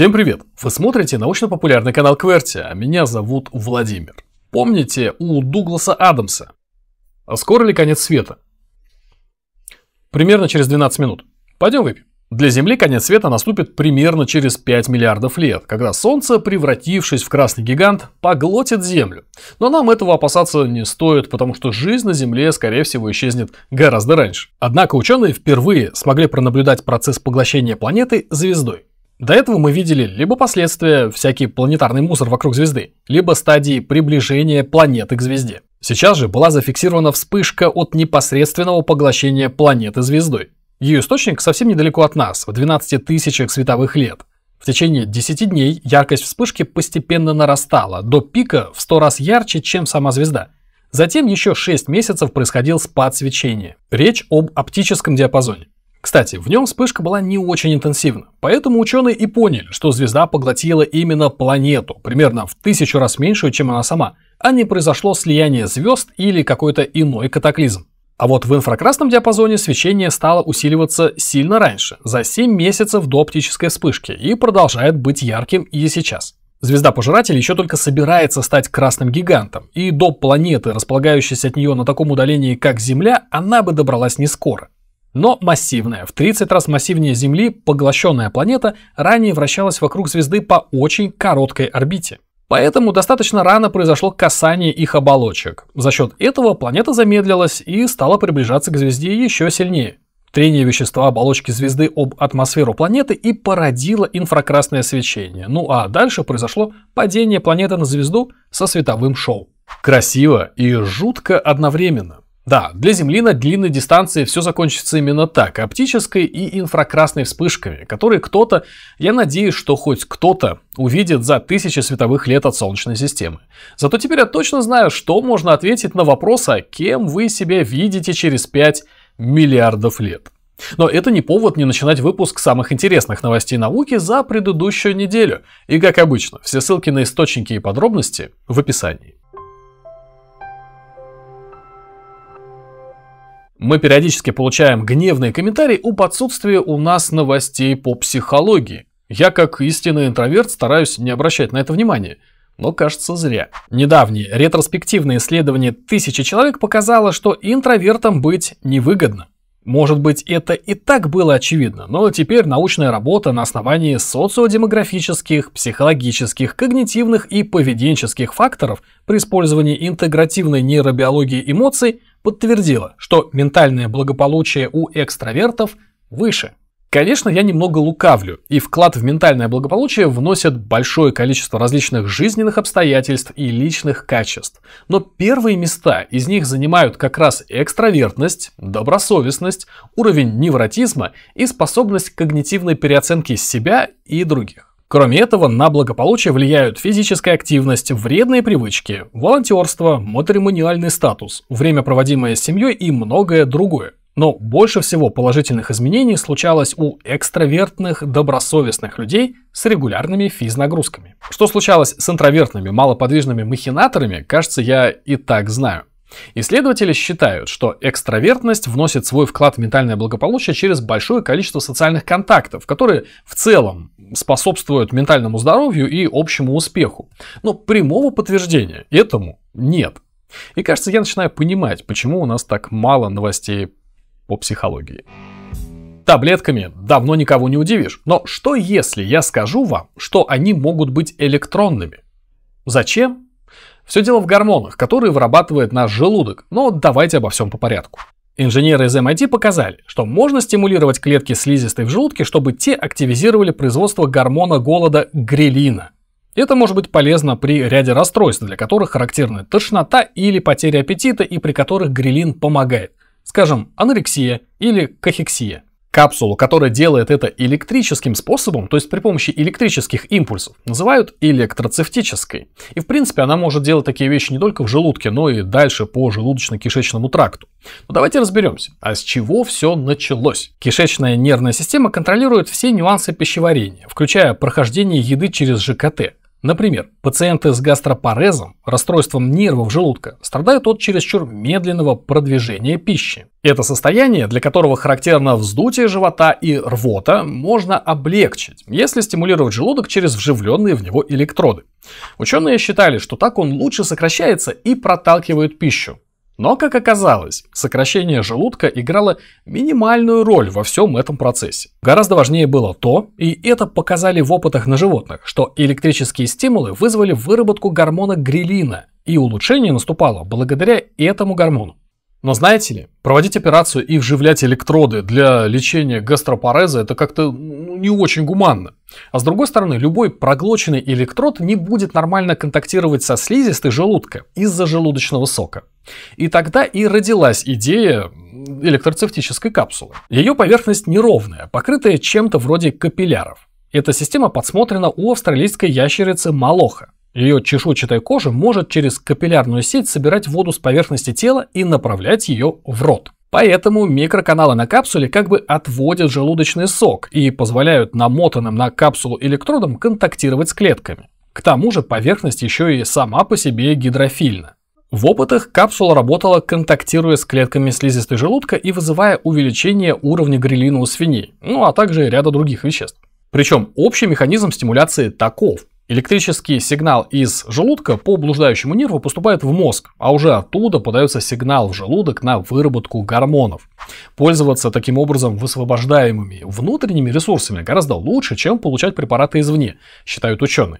Всем привет! Вы смотрите научно-популярный канал Кверти, а меня зовут Владимир. Помните у Дугласа Адамса? А скоро ли конец света? Примерно через 12 минут. Пойдем выпьем. Для Земли конец света наступит примерно через 5 миллиардов лет, когда Солнце, превратившись в красный гигант, поглотит Землю. Но нам этого опасаться не стоит, потому что жизнь на Земле, скорее всего, исчезнет гораздо раньше. Однако ученые впервые смогли пронаблюдать процесс поглощения планеты звездой. До этого мы видели либо последствия, всякий планетарный мусор вокруг звезды, либо стадии приближения планеты к звезде. Сейчас же была зафиксирована вспышка от непосредственного поглощения планеты звездой. Ее источник совсем недалеко от нас, в 12 тысячах световых лет. В течение 10 дней яркость вспышки постепенно нарастала, до пика в 100 раз ярче, чем сама звезда. Затем еще 6 месяцев происходил спад свечения. Речь об оптическом диапазоне. Кстати, в нем вспышка была не очень интенсивна, поэтому ученые и поняли, что звезда поглотила именно планету, примерно в тысячу раз меньшую, чем она сама, а не произошло слияние звезд или какой-то иной катаклизм. А вот в инфракрасном диапазоне свечение стало усиливаться сильно раньше, за 7 месяцев до оптической вспышки, и продолжает быть ярким и сейчас. Звезда-пожиратель еще только собирается стать красным гигантом, и до планеты, располагающейся от нее на таком удалении, как Земля, она бы добралась не скоро. Но массивная, в 30 раз массивнее Земли, поглощенная планета ранее вращалась вокруг звезды по очень короткой орбите. Поэтому достаточно рано произошло касание их оболочек. За счет этого планета замедлилась и стала приближаться к звезде еще сильнее. Трение вещества оболочки звезды об атмосферу планеты и породило инфракрасное свечение. Ну а дальше произошло падение планеты на звезду со световым шоу. Красиво и жутко одновременно. Да, для Земли на длинной дистанции все закончится именно так, оптической и инфракрасной вспышками, которые кто-то, я надеюсь, что хоть кто-то увидит за тысячи световых лет от Солнечной системы. Зато теперь я точно знаю, что можно ответить на вопрос, а кем вы себя видите через 5 миллиардов лет. Но это не повод не начинать выпуск самых интересных новостей науки за предыдущую неделю. И как обычно, все ссылки на источники и подробности в описании. Мы периодически получаем гневные комментарии об отсутствии у нас новостей по психологии. Я, как истинный интроверт, стараюсь не обращать на это внимания. Но кажется зря. Недавнее ретроспективное исследование тысячи человек показало, что интровертам быть невыгодно. Может быть, это и так было очевидно, но теперь научная работа на основании социодемографических, психологических, когнитивных и поведенческих факторов при использовании интегративной нейробиологии эмоций подтвердила, что ментальное благополучие у экстравертов выше. Конечно, я немного лукавлю, и вклад в ментальное благополучие вносят большое количество различных жизненных обстоятельств и личных качеств. Но первые места из них занимают как раз экстравертность, добросовестность, уровень невротизма и способность к когнитивной переоценке себя и других. Кроме этого, на благополучие влияют физическая активность, вредные привычки, волонтерство, матримониальный статус, время, проводимое с семьей и многое другое. Но больше всего положительных изменений случалось у экстравертных, добросовестных людей с регулярными физнагрузками. Что случалось с интровертными, малоподвижными махинаторами, кажется, я и так знаю. Исследователи считают, что экстравертность вносит свой вклад в ментальное благополучие через большое количество социальных контактов, которые в целом способствуют ментальному здоровью и общему успеху. Но прямого подтверждения этому нет. И кажется, я начинаю понимать, почему у нас так мало новостей по психологии. Таблетками давно никого не удивишь. Но что если я скажу вам, что они могут быть электронными? Зачем? Все дело в гормонах, которые вырабатывает наш желудок, но давайте обо всем по порядку. Инженеры из MIT эм показали, что можно стимулировать клетки слизистой в желудке, чтобы те активизировали производство гормона голода грелина. Это может быть полезно при ряде расстройств, для которых характерны тошнота или потеря аппетита, и при которых грелин помогает. Скажем, анорексия или кахексия. Капсулу, которая делает это электрическим способом, то есть при помощи электрических импульсов, называют электроцептической. И в принципе она может делать такие вещи не только в желудке, но и дальше по желудочно-кишечному тракту. Но давайте разберемся, а с чего все началось? Кишечная нервная система контролирует все нюансы пищеварения, включая прохождение еды через ЖКТ, Например, пациенты с гастропарезом, расстройством нервов желудка, страдают от чересчур медленного продвижения пищи. Это состояние, для которого характерно вздутие живота и рвота, можно облегчить, если стимулировать желудок через вживленные в него электроды. Ученые считали, что так он лучше сокращается и проталкивает пищу. Но, как оказалось, сокращение желудка играло минимальную роль во всем этом процессе. Гораздо важнее было то, и это показали в опытах на животных, что электрические стимулы вызвали выработку гормона грилина, и улучшение наступало благодаря этому гормону. Но знаете ли, проводить операцию и вживлять электроды для лечения гастропореза это как-то ну, не очень гуманно. А с другой стороны, любой проглоченный электрод не будет нормально контактировать со слизистой желудка из-за желудочного сока. И тогда и родилась идея электроцептической капсулы. Ее поверхность неровная, покрытая чем-то вроде капилляров. Эта система подсмотрена у австралийской ящерицы Малоха. Ее чешуйчатая кожа может через капиллярную сеть собирать воду с поверхности тела и направлять ее в рот. Поэтому микроканалы на капсуле как бы отводят желудочный сок и позволяют намотанным на капсулу электродам контактировать с клетками. К тому же поверхность еще и сама по себе гидрофильна. В опытах капсула работала, контактируя с клетками слизистой желудка и вызывая увеличение уровня грилина у свиней, ну а также ряда других веществ. Причем общий механизм стимуляции таков. Электрический сигнал из желудка по блуждающему нерву поступает в мозг, а уже оттуда подается сигнал в желудок на выработку гормонов. Пользоваться таким образом высвобождаемыми внутренними ресурсами гораздо лучше, чем получать препараты извне, считают ученые.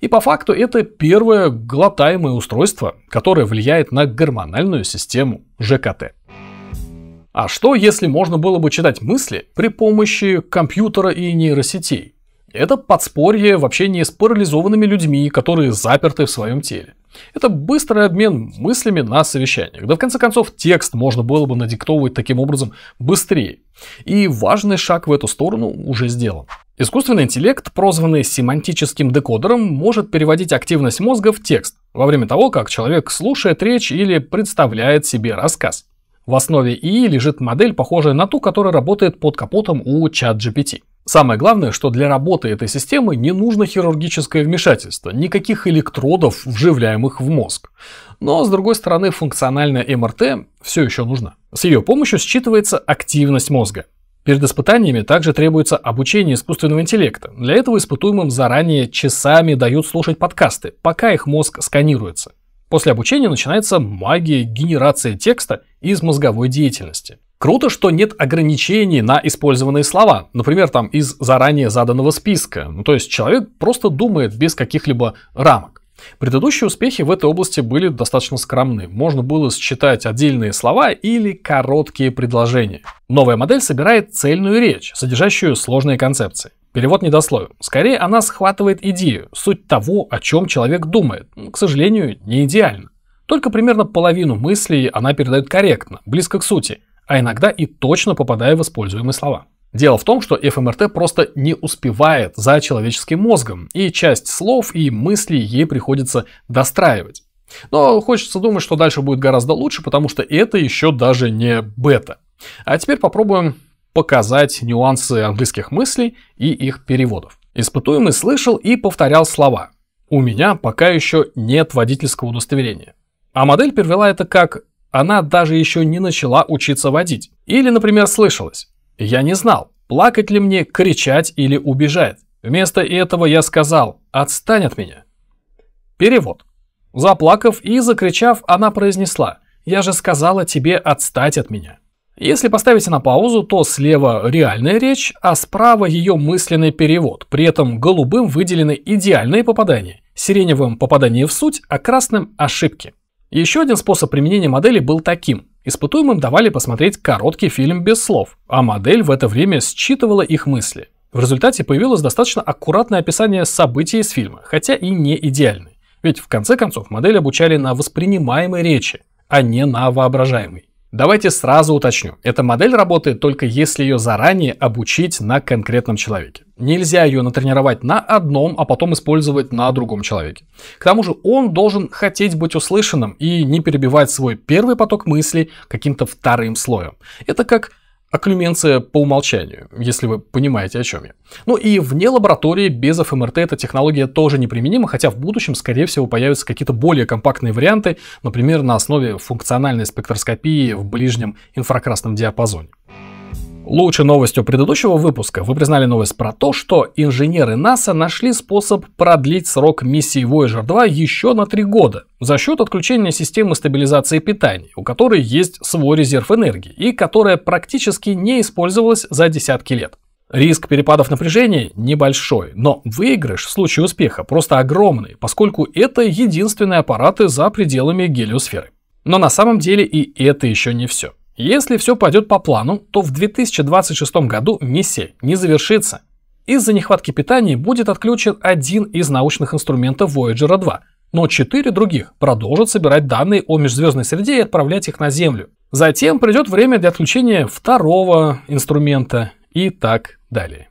И по факту это первое глотаемое устройство, которое влияет на гормональную систему ЖКТ. А что, если можно было бы читать мысли при помощи компьютера и нейросетей? Это подспорье в общении с парализованными людьми, которые заперты в своем теле. Это быстрый обмен мыслями на совещаниях. Да в конце концов, текст можно было бы надиктовывать таким образом быстрее. И важный шаг в эту сторону уже сделан. Искусственный интеллект, прозванный семантическим декодером, может переводить активность мозга в текст во время того, как человек слушает речь или представляет себе рассказ. В основе ИИ лежит модель, похожая на ту, которая работает под капотом у чат GPT. Самое главное, что для работы этой системы не нужно хирургическое вмешательство, никаких электродов, вживляемых в мозг. Но, с другой стороны, функциональная МРТ все еще нужна. С ее помощью считывается активность мозга. Перед испытаниями также требуется обучение искусственного интеллекта. Для этого испытуемым заранее часами дают слушать подкасты, пока их мозг сканируется. После обучения начинается магия генерации текста из мозговой деятельности. Круто, что нет ограничений на использованные слова, например, там из заранее заданного списка. Ну, то есть человек просто думает без каких-либо рамок. Предыдущие успехи в этой области были достаточно скромны. Можно было считать отдельные слова или короткие предложения. Новая модель собирает цельную речь, содержащую сложные концепции. Перевод недословен. Скорее, она схватывает идею, суть того, о чем человек думает. Ну, к сожалению, не идеально. Только примерно половину мыслей она передает корректно, близко к сути – а иногда и точно попадая в используемые слова. Дело в том, что фМРТ эм просто не успевает за человеческим мозгом, и часть слов и мыслей ей приходится достраивать. Но хочется думать, что дальше будет гораздо лучше, потому что это еще даже не бета. А теперь попробуем показать нюансы английских мыслей и их переводов. Испытуемый слышал и повторял слова. У меня пока еще нет водительского удостоверения. А модель перевела это как она даже еще не начала учиться водить. Или, например, слышалось. Я не знал, плакать ли мне, кричать или убежать. Вместо этого я сказал «Отстань от меня». Перевод. Заплакав и закричав, она произнесла «Я же сказала тебе отстать от меня». Если поставите на паузу, то слева реальная речь, а справа ее мысленный перевод. При этом голубым выделены идеальные попадания, сиреневым попадание в суть, а красным – ошибки. Еще один способ применения модели был таким. Испытуемым давали посмотреть короткий фильм без слов, а модель в это время считывала их мысли. В результате появилось достаточно аккуратное описание событий из фильма, хотя и не идеальное. Ведь в конце концов модель обучали на воспринимаемой речи, а не на воображаемой. Давайте сразу уточню. Эта модель работает только если ее заранее обучить на конкретном человеке. Нельзя ее натренировать на одном, а потом использовать на другом человеке. К тому же он должен хотеть быть услышанным и не перебивать свой первый поток мыслей каким-то вторым слоем. Это как Оклюменция а по умолчанию, если вы понимаете, о чем я. Ну и вне лаборатории без ФМРТ эм эта технология тоже неприменима, хотя в будущем, скорее всего, появятся какие-то более компактные варианты, например, на основе функциональной спектроскопии в ближнем инфракрасном диапазоне. Лучшей новостью предыдущего выпуска вы признали новость про то, что инженеры НАСА нашли способ продлить срок миссии Voyager 2 еще на три года за счет отключения системы стабилизации питания, у которой есть свой резерв энергии и которая практически не использовалась за десятки лет. Риск перепадов напряжения небольшой, но выигрыш в случае успеха просто огромный, поскольку это единственные аппараты за пределами гелиосферы. Но на самом деле и это еще не все. Если все пойдет по плану, то в 2026 году миссия не завершится. Из-за нехватки питания будет отключен один из научных инструментов Voyager 2, но четыре других продолжат собирать данные о межзвездной среде и отправлять их на Землю. Затем придет время для отключения второго инструмента и так далее.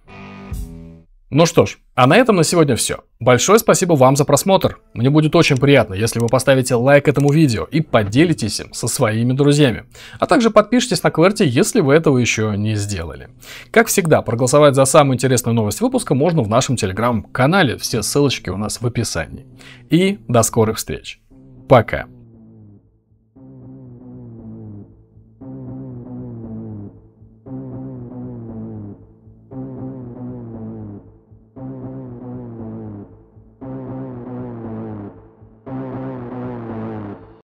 Ну что ж, а на этом на сегодня все. Большое спасибо вам за просмотр. Мне будет очень приятно, если вы поставите лайк этому видео и поделитесь им со своими друзьями. А также подпишитесь на Кверти, если вы этого еще не сделали. Как всегда, проголосовать за самую интересную новость выпуска можно в нашем телеграм-канале. Все ссылочки у нас в описании. И до скорых встреч. Пока.